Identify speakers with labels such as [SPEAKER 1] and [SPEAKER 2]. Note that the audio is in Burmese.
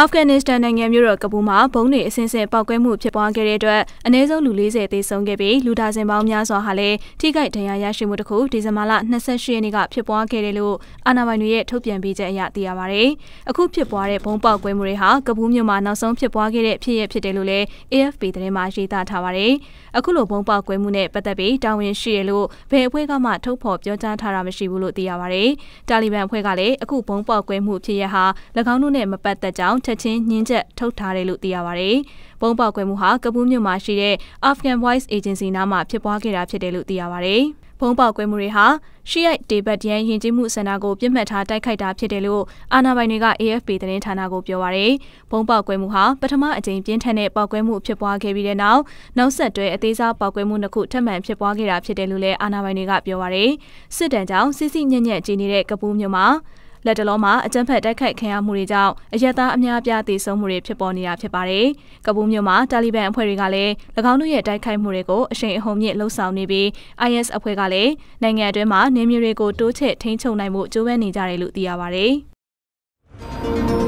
[SPEAKER 1] အာဖဂန်နစ္စတန်နိုင်ငံမြို့တော်ကဘူးမှာဘုံတွေအစင်းစင်ပောက်ကွဲမှုဖြစ်ပွားခဲ့တဲ့အတွက်အနည်းဆုံးလူ40သေဆုံးခဲ့ပြီးလူဒါဇင်ပေါင်းများစွာဟာလည်းထိခိုက်ဒဏ်ရာရရှိမှုတစ်ခုဒီဇင်ဘာလ28ရက်နေ့ကဖြစ်ပွားခဲ့တယ်လို့အာဏာပိုင်တွေရဲ့ထုတ်ပြန်ပေးချက်အရသိရပါဗျ။အခုဖြစ်ပွားတဲ့ဘုံပောက်ကွဲမှုတွေဟာကဘူးမြို့မှာနောက်ဆုံးဖြစ်ပွားခဲ့တဲ့ဖြစ်ရပ်ဖြစ်တယ်လို့လည်း AFP သတင်းမှာရေးသားထားပါဗျ။အခုလိုဘုံပောက်ကွဲမှုနဲ့ပတ်သက်ပြီးတာဝန်ရှိရလို့ဘယ်အဖွဲ့ကမှထုတ်ဖော်ပြောကြားထားတာမရှိဘူးလို့သိရပါဗျ။တာလီဘန်အဖွဲ့ကလည်းအခုဘုံပောက်ကွဲမှုဖြစ်ရပ်ဟာ၎င်းတို့နဲ့မပတ်သက်ကြောင်းချက်ချင်းညှင်းချက်ထုတ်ထားတယ်လို့သိရပါတယ်။ဘုံပေါက်ကွဲမှုဟာကပူးမြို့မှာရှိတဲ့ Afghan Voice Agency နားမှာဖြစ်ပွားခဲ့တာဖြစ်တယ်လို့သိရပါတယ်။ဘုံပေါက်ကွဲမှုတွေဟာရှီယိုက်ဒေဘတ်ယန်ယဉ်ကျေးမှုစင်တာကိုပြစ်မှတ်ထားတိုက်ခိုက်တာဖြစ်တယ်လို့အာဏာပိုင်တွေက AFP သတင်းဌာနကိုပြောပါရယ်ဘုံပေါက်ကွဲမှုဟာပထမအကြိမ်ပြင်းထန်တဲ့ပေါက်ကွဲမှုဖြစ်ပွားခဲ့ပြီးတဲ့နောက်နောက်ဆက်တွဲအသေးစားပေါက်ကွဲမှုနှစ်ခုထပ်မံဖြစ်ပွားခဲ့တာဖြစ်တယ်လို့လည်းအာဏာပိုင်တွေကပြောပါရယ်စစ်တမ်းကြောင့်စစ်စစ်ညံ့ညံ့ကြီးနေတဲ့ကပူးမြို့မှာလက်တလောမှာအကြမ်းဖက်တိုက်ခိုက်ခံရမှုတွေကြောင့်အရက်သားအများအပြားသေဆုံးမှုတွေဖြစ်ပေါ်နေတာဖြစ်ပါတယ်။ကပူးမြို့မှာ တာလီဘန်အဖွဲ့တွေကလည်း၎င်းတို့ရဲ့တိုက်ခိုက်မှုတွေကိုအရှိန်အဟုန်မြင့်လှုံ့ဆော်နေပြီး IS အဖွဲ့ကလည်းနိုင်ငံအတွင်းမှာနေမျိုးတွေကိုတိုးချဲ့ထိန်းချုပ်နိုင်မှုကြိုးပမ်းနေကြတယ်လို့သိရပါတယ်။